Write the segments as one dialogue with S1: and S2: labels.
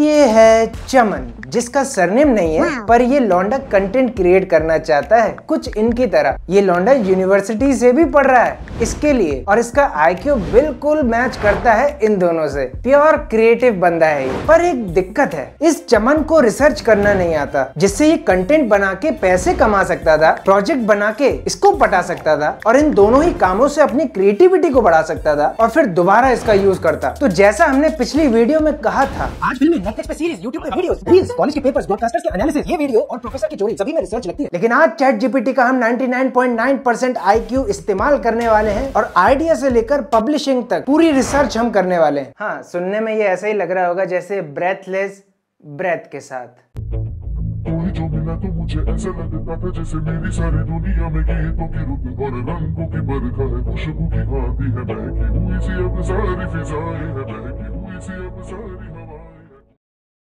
S1: ये है चमन जिसका सरनेम नहीं है पर ये लौंडा कंटेंट क्रिएट करना चाहता है कुछ इनकी तरह ये लौंडा यूनिवर्सिटी से भी पढ़ रहा है इसके लिए और इसका आईक्यू बिल्कुल मैच करता है इन दोनों से प्योर क्रिएटिव बंदा है ये पर एक दिक्कत है इस चमन को रिसर्च करना नहीं आता जिससे ये कंटेंट बना के पैसे कमा सकता था प्रोजेक्ट बना के इसको पटा सकता था और इन दोनों ही कामों से अपनी क्रिएटिविटी को बढ़ा सकता था और फिर दोबारा इसका यूज करता तो जैसा हमने पिछली वीडियो में कहा था आज फिल्म नेटफ्लिक्स पे सीरीज यूट्यूब पे वीडियोस कॉलेज के पेपर्स ब्रॉडकास्टर्स के एनालिसिस ये वीडियो और प्रोफेसर की चोरी सभी में रिसर्च लगती है लेकिन आज चैट जीपीटी का हम 99.9 परसेंट आई इस्तेमाल करने वाले हैं और आइडिया से लेकर पब्लिशिंग तक पूरी रिसर्च हम करने वाले हैं हाँ सुनने में ये ऐसा ही लग रहा होगा जैसे ब्रेथलेस ब्रेथ के साथ तो मुझे ऐसा लगता था जैसे मेरी सारी दुनिया में गीतों की रुत और रंगों की बरखा है खुशबू की आती है बहकी हुई सी अब सारी फिजाएं है बहकी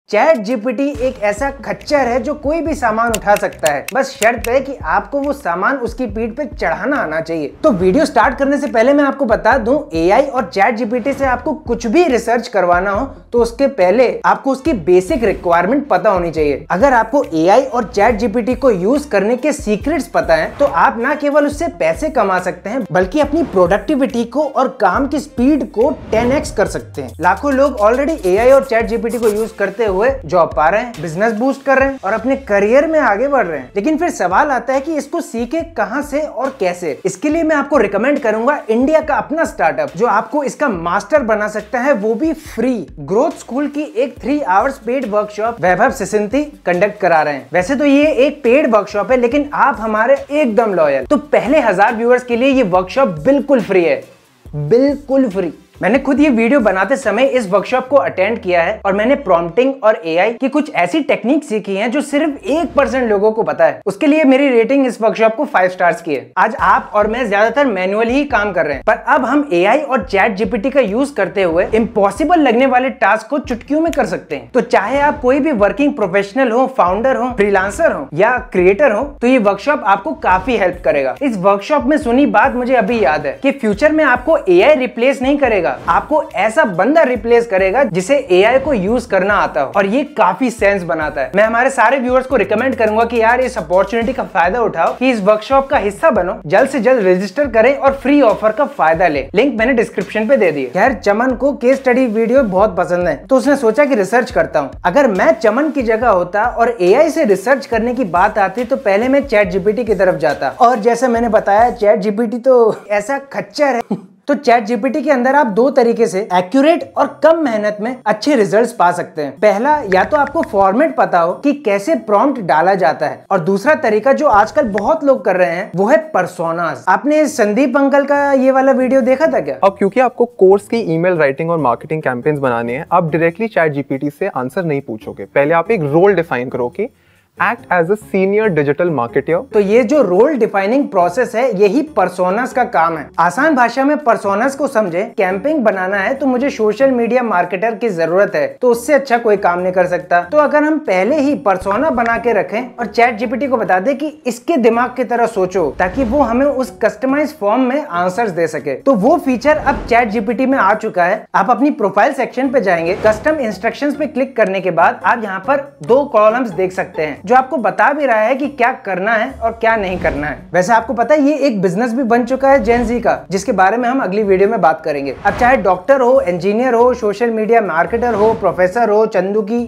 S1: चैट जीपीटी एक ऐसा खच्चर है जो कोई भी सामान उठा सकता है बस शर्त है कि आपको वो सामान उसकी पीठ पे चढ़ाना आना चाहिए तो वीडियो स्टार्ट करने से पहले मैं आपको बता दूं एआई और चैट जीपीटी से आपको कुछ भी रिसर्च करवाना हो तो उसके पहले आपको उसकी बेसिक रिक्वायरमेंट पता होनी चाहिए अगर आपको ए और चैट जीपीटी को यूज करने के सीक्रेट पता है तो आप न केवल उससे पैसे कमा सकते हैं बल्कि अपनी प्रोडक्टिविटी को और काम की स्पीड को टेन कर सकते हैं लाखों लोग ऑलरेडी ए और चैट जीपीटी को यूज करते हुए हुए जॉब पा रहे हैं बिजनेस बूस्ट कर रहे हैं और अपने करियर में आगे बढ़ रहे हैं लेकिन फिर सवाल आता है कि इसको सीखे कहां से और कैसे इसके लिए मैं आपको रिकमेंड करूंगा इंडिया का अपना स्टार्टअप जो आपको इसका मास्टर बना सकता है वो भी फ्री ग्रोथ स्कूल की एक three hours paid workshop Vaibhav Sisinty conduct करा रहे हैं वैसे तो ये एक पेड वर्कशॉप है लेकिन आप हमारे एकदम लॉयल तो पहले हजार व्यूअर्स के लिए ये वर्कशॉप बिल्कुल फ्री है बिल्कुल फ्री मैंने खुद ये वीडियो बनाते समय इस वर्कशॉप को अटेंड किया है और मैंने प्रॉम्प्टिंग और एआई की कुछ ऐसी टेक्निक सीखी हैं जो सिर्फ एक परसेंट लोगों को पता है उसके लिए मेरी रेटिंग इस वर्कशॉप को फाइव स्टार्स की है आज आप और मैं ज्यादातर मैनुअल ही काम कर रहे हैं पर अब हम एआई और चैट जीपीटी का यूज करते हुए इम्पॉसिबल लगने वाले टास्क को चुटकियों में कर सकते हैं तो चाहे आप कोई भी वर्किंग प्रोफेशनल हो फाउंडर हो फ्रीलांसर हो या क्रिएटर हो तो ये वर्कशॉप आपको काफी हेल्प करेगा इस वर्कशॉप में सुनी बात मुझे अभी याद है की फ्यूचर में आपको ए रिप्लेस नहीं करेगा करेगा आपको ऐसा बंदा रिप्लेस करेगा जिसे एआई को यूज करना आता हो और ये काफी सेंस बनाता है मैं हमारे सारे व्यूअर्स को रिकमेंड करूंगा कि यार इस अपॉर्चुनिटी का फायदा उठाओ कि इस वर्कशॉप का हिस्सा बनो जल्द से जल्द रजिस्टर करें और फ्री ऑफर का फायदा ले लिंक मैंने डिस्क्रिप्शन पे दे दिया खैर चमन को केस स्टडी वीडियो बहुत पसंद है तो उसने सोचा की रिसर्च करता हूँ अगर मैं चमन की जगह होता और ए से रिसर्च करने की बात आती तो पहले मैं चैट जीपीटी की तरफ जाता और जैसे मैंने बताया चैट जीपीटी तो ऐसा खच्चर है तो चैट जीपीटी के अंदर आप दो तरीके से एक्यूरेट और कम मेहनत में अच्छे रिजल्ट पा सकते हैं पहला या तो आपको फॉर्मेट पता हो कि कैसे प्रॉम्प्ट डाला जाता है और दूसरा तरीका जो आजकल बहुत लोग कर रहे हैं वो है परसोनास आपने संदीप अंकल का ये वाला वीडियो देखा था क्या अब क्योंकि आपको कोर्स की ईमेल राइटिंग और मार्केटिंग कैंपेन्स बनाने हैं आप डायरेक्टली चैट जीपीटी से आंसर नहीं पूछोगे पहले आप एक रोल डिफाइन करोगे act as a senior digital marketer तो ये जो रोल डिफाइनिंग प्रोसेस है यही परसोनस का काम है आसान भाषा में परसोनस को समझे कैंपिंग बनाना है तो मुझे सोशल मीडिया मार्केटर की जरूरत है तो उससे अच्छा कोई काम नहीं कर सकता तो अगर हम पहले ही परसोना बना के रखें और चैट जीपीटी को बता दे कि इसके दिमाग की तरह सोचो ताकि वो हमें उस कस्टमाइज फॉर्म में आंसर दे सके तो वो फीचर अब चैट जीपीटी में आ चुका है आप अपनी प्रोफाइल सेक्शन पे जाएंगे कस्टम इंस्ट्रक्शन पे क्लिक करने के बाद आप यहाँ पर दो कॉलम्स देख सकते हैं जो आपको बता भी रहा है कि क्या करना है और क्या नहीं करना है वैसे आपको पता है ये एक बिजनेस भी बन चुका है जेन जी का जिसके बारे में हम अगली वीडियो में बात करेंगे अब चाहे डॉक्टर हो इंजीनियर हो सोशल मीडिया मार्केटर हो प्रोफेसर हो चंदू की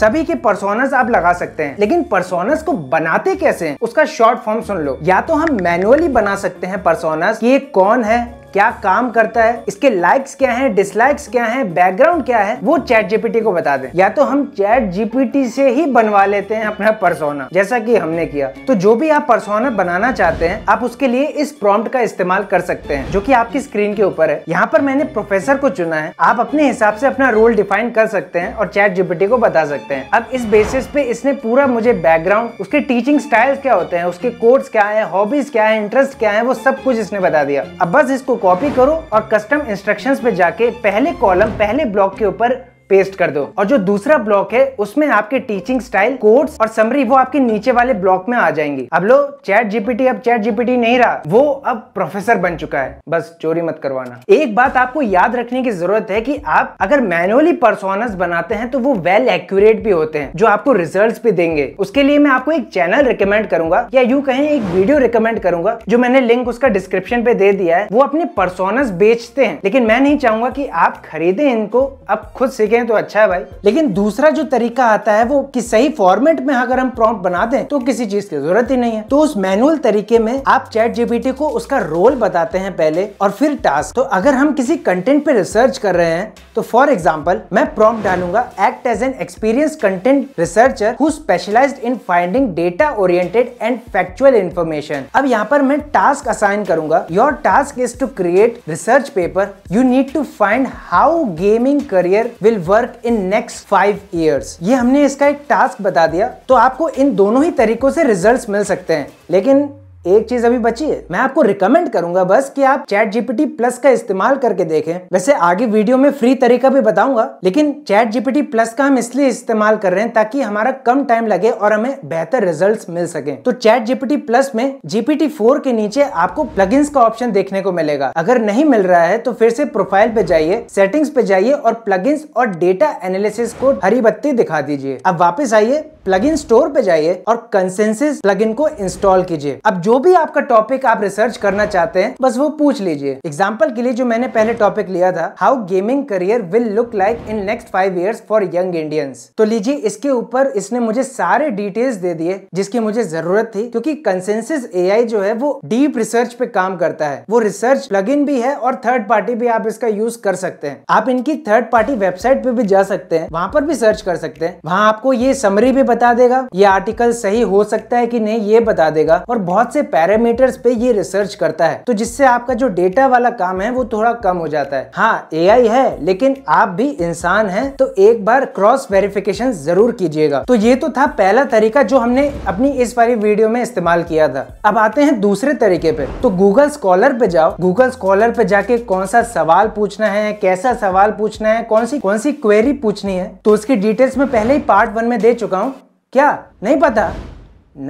S1: सभी के परसोनस आप लगा सकते हैं लेकिन परसोनस को बनाते कैसे हैं उसका शॉर्ट फॉर्म सुन लो या तो हम मैनुअली बना सकते हैं परसोनस ये कौन है क्या काम करता है इसके लाइक्स क्या है डिसलाइक्स क्या है बैकग्राउंड क्या है वो चैट जीपीटी को बता दें या तो हम चैट जीपीटी से ही बनवा लेते हैं अपना परसोना जैसा कि हमने किया तो जो भी आप परसोना बनाना चाहते हैं आप उसके लिए इस प्रॉम्प्ट का इस्तेमाल कर सकते हैं जो की आपकी स्क्रीन के ऊपर है यहाँ पर मैंने प्रोफेसर को चुना है आप अपने हिसाब से अपना रोल डिफाइन कर सकते हैं और चैट जीपीटी को बता सकते हैं अब इस बेसिस पे इसने पूरा मुझे बैकग्राउंड उसके टीचिंग स्टाइल क्या होते हैं उसके कोर्स क्या है हॉबीज क्या है इंटरेस्ट क्या है वो सब कुछ इसने बता दिया अब बस इसको कॉपी करो और कस्टम इंस्ट्रक्शंस पे जाके पहले कॉलम पहले ब्लॉक के ऊपर पेस्ट कर दो और जो दूसरा ब्लॉक है उसमें आपके टीचिंग स्टाइल कोर्स और समरी वो आपके नीचे वाले ब्लॉक में आ जाएंगे अब लो चैट जीपीटी अब चैट जीपीटी नहीं रहा वो अब प्रोफेसर बन चुका है बस चोरी मत करवाना एक बात आपको याद रखने की जरूरत है की आप अगर मैनुअली परसोनस बनाते हैं तो वो वेल एक्यूरेट भी होते हैं जो आपको रिजल्ट भी देंगे उसके लिए मैं आपको एक चैनल रिकमेंड करूंगा या यू कहें एक वीडियो रिकमेंड करूंगा जो मैंने लिंक उसका डिस्क्रिप्शन पे दे दिया है वो अपने परसोनस बेचते हैं लेकिन मैं नहीं चाहूंगा कि आप खरीदे इनको अब खुद सीखें हैं तो अच्छा है भाई लेकिन दूसरा जो तरीका आता है वो कि सही फॉर्मेट में अगर हम प्रॉम्प्ट बना दें तो किसी चीज की जरूरत ही नहीं है तो उस मैनुअल तरीके में आप चैट जीपीटी को उसका रोल बताते हैं पहले और फिर टास्क तो अगर हम किसी कंटेंट पे रिसर्च कर रहे हैं तो फॉर एग्जाम्पल मैं प्रॉम्प्ट डालूंगा act as an experience content researcher who specialize in finding data oriented and factual information अब यहाँ पर मैं टास्क असाइन करूंगा your task is to create research paper you need to find how gaming career will work in next five years ये हमने इसका एक task बता दिया तो आपको इन दोनों ही तरीकों से रिजल्ट्स मिल सकते हैं लेकिन एक चीज अभी बची है मैं आपको रिकमेंड करूंगा बस कि आप चैट जीपीटी प्लस का इस्तेमाल करके देखें वैसे आगे वीडियो में फ्री तरीका भी बताऊंगा लेकिन चैट जीपीटी प्लस का हम इसलिए इस्तेमाल कर रहे हैं ताकि हमारा कम टाइम लगे और हमें बेहतर रिजल्ट मिल सके तो चैट जीपीटी प्लस में जीपीटी फोर के नीचे आपको प्लग का ऑप्शन देखने को मिलेगा अगर नहीं मिल रहा है तो फिर से प्रोफाइल पे जाइए सेटिंग्स पे जाइए और प्लग और डेटा एनालिसिस को हरी बत्ती दिखा दीजिए अब वापस आइए प्लग स्टोर पे जाइए और कंसेंसिस प्लग को इंस्टॉल कीजिए अब जो जो भी आपका टॉपिक आप रिसर्च करना चाहते हैं बस वो पूछ लीजिए एग्जाम्पल के लिए जो मैंने पहले टॉपिक लिया था how gaming career will look like in next five years for young Indians तो लीजिए इसके ऊपर इसने मुझे सारे डिटेल्स दे दिए जिसकी मुझे जरूरत थी क्योंकि कंसेंसिस एआई जो है वो डीप रिसर्च पे काम करता है वो रिसर्च प्लगइन भी है और थर्ड पार्टी भी आप इसका यूज कर सकते हैं आप इनकी थर्ड पार्टी वेबसाइट पे भी जा सकते हैं वहां पर भी सर्च कर सकते हैं वहां आपको ये समरी भी बता देगा ये आर्टिकल सही हो सकता है कि नहीं ये बता देगा और बहुत से से पैरामीटर्स पे ये रिसर्च करता है तो जिससे आपका जो डेटा वाला काम है वो थोड़ा कम हो जाता है हाँ ए है लेकिन आप भी इंसान है तो एक बार क्रॉस वेरिफिकेशन जरूर कीजिएगा तो ये तो था पहला तरीका जो हमने अपनी इस वाली वीडियो में इस्तेमाल किया था अब आते हैं दूसरे तरीके पे तो गूगल स्कॉलर पे जाओ गूगल स्कॉलर पे जाके कौन सा सवाल पूछना है कैसा सवाल पूछना है कौन सी कौन सी क्वेरी पूछनी है तो उसकी डिटेल्स में पहले ही पार्ट वन में दे चुका हूँ क्या नहीं पता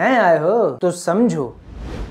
S1: नए आए हो तो समझो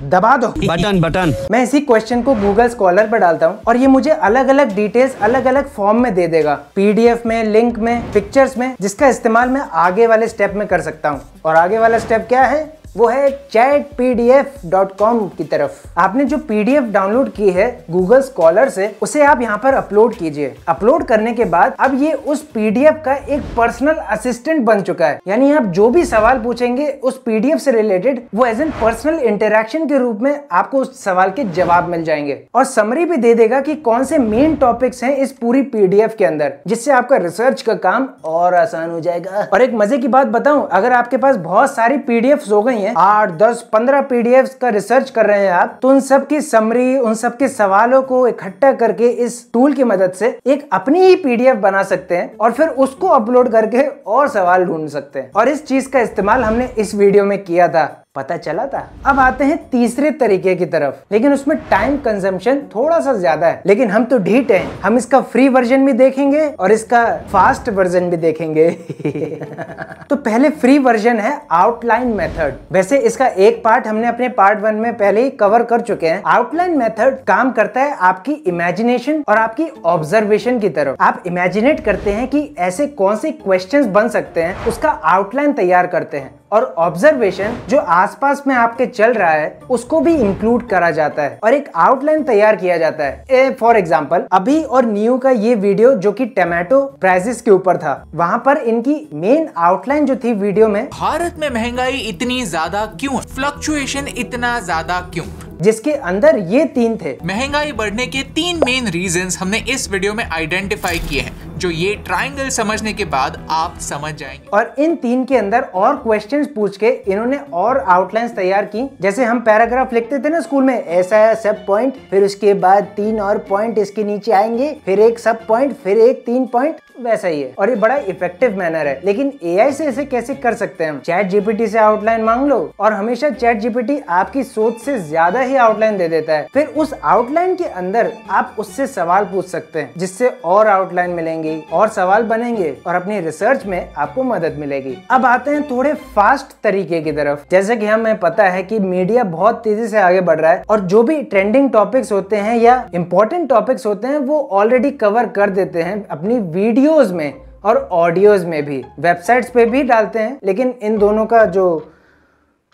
S1: दबा दो बटन बटन मैं इसी क्वेश्चन को गूगल स्कॉलर पर डालता हूँ और ये मुझे अलग अलग डिटेल्स अलग अलग फॉर्म में दे देगा पीडीएफ में लिंक में पिक्चर्स में जिसका इस्तेमाल मैं आगे वाले स्टेप में कर सकता हूँ और आगे वाला स्टेप क्या है वो है चैट पी की तरफ आपने जो एफ डाउनलोड की है गूगल स्कॉलर से उसे आप यहाँ पर अपलोड कीजिए अपलोड करने के बाद अब ये उस एफ का एक पर्सनल असिस्टेंट बन चुका है यानी आप जो भी सवाल पूछेंगे उस एफ से रिलेटेड वो एज एन पर्सनल इंटरेक्शन के रूप में आपको उस सवाल के जवाब मिल जाएंगे और समरी भी दे देगा की कौन से मेन टॉपिक्स है इस पूरी एफ के अंदर जिससे आपका रिसर्च का काम और आसान हो जाएगा और एक मजे की बात बताऊँ अगर आपके पास बहुत सारी एफ हो गई नहीं है आठ दस पंद्रह पीडीएफ का रिसर्च कर रहे हैं आप तो उन सब की समरी उन सब के सवालों को इकट्ठा करके इस टूल की मदद से एक अपनी ही पीडीएफ बना सकते हैं और फिर उसको अपलोड करके और सवाल ढूंढ सकते हैं और इस चीज का इस्तेमाल हमने इस वीडियो में किया था पता चला था अब आते हैं तीसरे तरीके की तरफ लेकिन उसमें टाइम कंजम्पशन थोड़ा सा ज्यादा है लेकिन हम तो ढीट हैं हम इसका फ्री वर्जन भी देखेंगे और इसका फास्ट वर्जन भी देखेंगे तो पहले फ्री वर्जन है आउटलाइन मेथड वैसे इसका एक पार्ट हमने अपने पार्ट वन में पहले ही कवर कर चुके हैं आउटलाइन मेथड काम करता है आपकी इमेजिनेशन और आपकी ऑब्जर्वेशन की तरफ आप इमेजिनेट करते हैं कि ऐसे कौन से क्वेश्चंस बन सकते हैं उसका आउटलाइन तैयार करते हैं और ऑब्जर्वेशन जो आप आसपास में आपके चल रहा है उसको भी इंक्लूड करा जाता है और एक आउटलाइन तैयार किया जाता है फॉर एग्जाम्पल अभी और न्यू का ये वीडियो जो की टोमेटो प्राइसेस के ऊपर था वहाँ पर इनकी मेन आउटलाइन जो थी वीडियो में भारत में महंगाई इतनी ज्यादा क्यों फ्लक्चुएशन इतना ज्यादा क्यों जिसके अंदर ये तीन थे महंगाई बढ़ने के तीन मेन रीजन हमने इस वीडियो में आइडेंटिफाई किए हैं जो ये ट्राइंगल समझने के बाद आप समझ जाएंगे और इन तीन के अंदर और क्वेश्चंस पूछ के इन्होंने और आउटलाइंस तैयार की जैसे हम पैराग्राफ लिखते थे ना स्कूल में ऐसा है सब पॉइंट फिर उसके बाद तीन और पॉइंट इसके नीचे आएंगे फिर एक सब पॉइंट फिर एक तीन पॉइंट वैसा ही है और ये बड़ा इफेक्टिव मैनर है लेकिन ए से इसे कैसे कर सकते हैं हम चैट जीपीटी से आउटलाइन मांग लो और हमेशा चैट जीपीटी आपकी सोच से ज्यादा ही आउटलाइन दे देता है फिर उस आउटलाइन के अंदर आप उससे सवाल पूछ सकते हैं जिससे और आउटलाइन मिलेंगी और सवाल बनेंगे और अपनी रिसर्च में आपको मदद मिलेगी अब आते हैं थोड़े फास्ट तरीके की तरफ जैसे की हमें पता है की मीडिया बहुत तेजी से आगे बढ़ रहा है और जो भी ट्रेंडिंग टॉपिक्स होते हैं या इम्पोर्टेंट टॉपिक्स होते हैं वो ऑलरेडी कवर कर देते हैं अपनी वीडियो वीडियोज में और ऑडियोज में भी वेबसाइट्स पे भी डालते हैं लेकिन इन दोनों का जो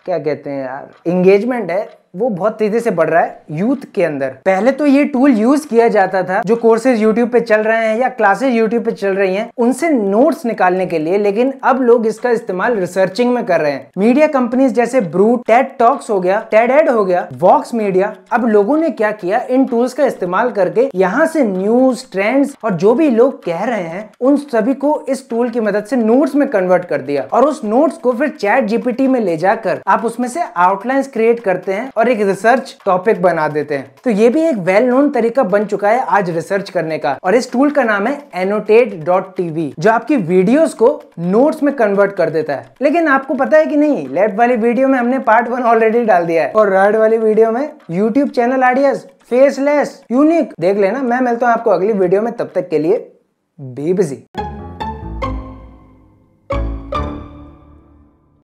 S1: क्या कहते हैं यार इंगेजमेंट है वो बहुत तेजी से बढ़ रहा है यूथ के अंदर पहले तो ये टूल यूज किया जाता था जो कोर्सेज यूट्यूब पे चल रहे हैं या क्लासेज यूट्यूब पे चल रही हैं उनसे नोट्स निकालने के लिए लेकिन अब लोग इसका इस्तेमाल रिसर्चिंग में कर रहे हैं मीडिया कंपनीज जैसे ब्रू टेट टॉक्स हो गया टेड एड हो गया वॉक्स मीडिया अब लोगों ने क्या किया इन टूल्स का इस्तेमाल करके यहाँ से न्यूज ट्रेंड्स और जो भी लोग कह रहे हैं उन सभी को इस टूल की मदद से नोट्स में कन्वर्ट कर दिया और उस नोट्स को फिर चैट जीपीटी में ले जाकर आप उसमें से आउटलाइंस क्रिएट करते हैं और और एक रिसर्च टॉपिक बना देते हैं तो ये भी एक वेल नोन तरीका बन चुका है आज रिसर्च करने का और इस टूल का नाम है एनोटेट डॉट टीवी जो आपकी वीडियोस को नोट्स में कन्वर्ट कर देता है लेकिन आपको पता है कि नहीं लेफ्ट वाली वीडियो में हमने पार्ट वन ऑलरेडी डाल दिया है और राइट वाली वीडियो में YouTube channel ideas faceless unique देख लेना मैं मिलता हूँ आपको अगली वीडियो में तब तक के लिए बी बिजी